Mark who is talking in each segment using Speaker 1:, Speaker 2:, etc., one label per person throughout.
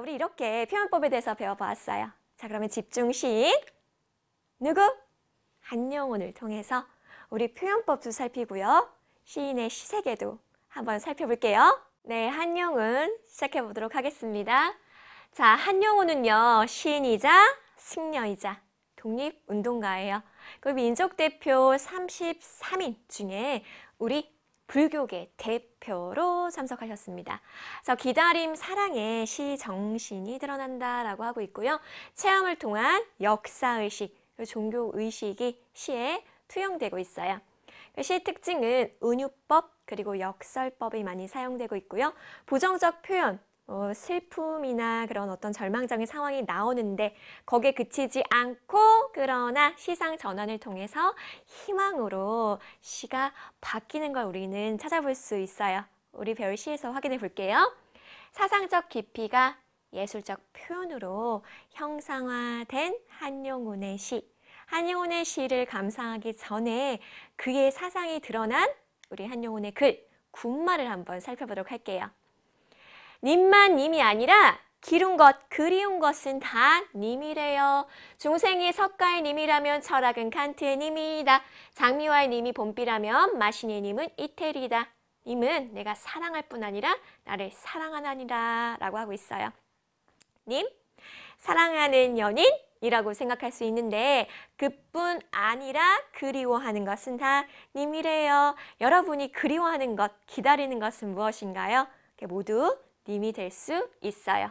Speaker 1: 우리 이렇게 표현법에 대해서 배워보았어요. 자, 그러면 집중시인 누구? 한영훈을 통해서 우리 표현법도 살피고요. 시인의 시세계도 한번 살펴볼게요. 네, 한영훈 시작해 보도록 하겠습니다. 자, 한영훈은요. 시인이자 승려이자 독립운동가예요. 그리고 민족대표 33인 중에 우리 불교계 대표로 참석하셨습니다. 그래서 기다림 사랑의 시정신이 드러난다라고 하고 있고요. 체험을 통한 역사의식, 종교의식이 시에 투영되고 있어요. 그 시의 특징은 은유법 그리고 역설법이 많이 사용되고 있고요. 부정적 표현, 어, 슬픔이나 그런 어떤 절망적인 상황이 나오는데 거기에 그치지 않고 그러나 시상 전환을 통해서 희망으로 시가 바뀌는 걸 우리는 찾아볼 수 있어요. 우리 배울 시에서 확인해 볼게요. 사상적 깊이가 예술적 표현으로 형상화된 한용운의 시. 한용운의 시를 감상하기 전에 그의 사상이 드러난 우리 한용운의 글, 군말을 한번 살펴보도록 할게요. 님만 님이 아니라 기른 것, 그리운 것은 다 님이래요. 중생이 석가의 님이라면 철학은 칸트의 님이다. 장미화의 님이 봄비라면 마신의 님은 이태리다. 님은 내가 사랑할 뿐 아니라 나를 사랑하나니라 라고 하고 있어요. 님, 사랑하는 연인, 이라고 생각할 수 있는데 그뿐 아니라 그리워하는 것은 다 님이래요. 여러분이 그리워하는 것, 기다리는 것은 무엇인가요? 모두 님이 될 수 있어요.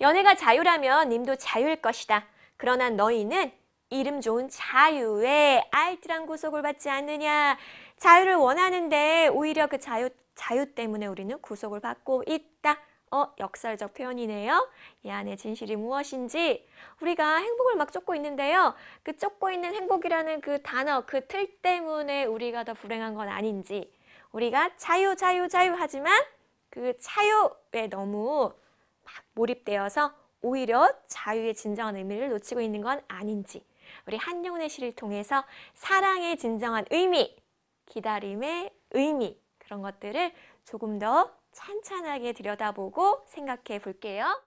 Speaker 1: 연애가 자유라면 님도 자유일 것이다. 그러나 너희는 이름 좋은 자유에 알뜰한 구속을 받지 않느냐. 자유를 원하는데 오히려 그 자유, 자유 때문에 우리는 구속을 받고 있다. 어, 역설적 표현이네요. 이 안에 진실이 무엇인지 우리가 행복을 막 쫓고 있는데요. 그 쫓고 있는 행복이라는 그 단어, 그 틀 때문에 우리가 더 불행한 건 아닌지 우리가 자유, 자유, 자유 하지만 그 차유에 너무 막 몰입되어서 오히려 자유의 진정한 의미를 놓치고 있는 건 아닌지 우리 한용운의 시를 통해서 사랑의 진정한 의미, 기다림의 의미 그런 것들을 조금 더 찬찬하게 들여다보고 생각해 볼게요.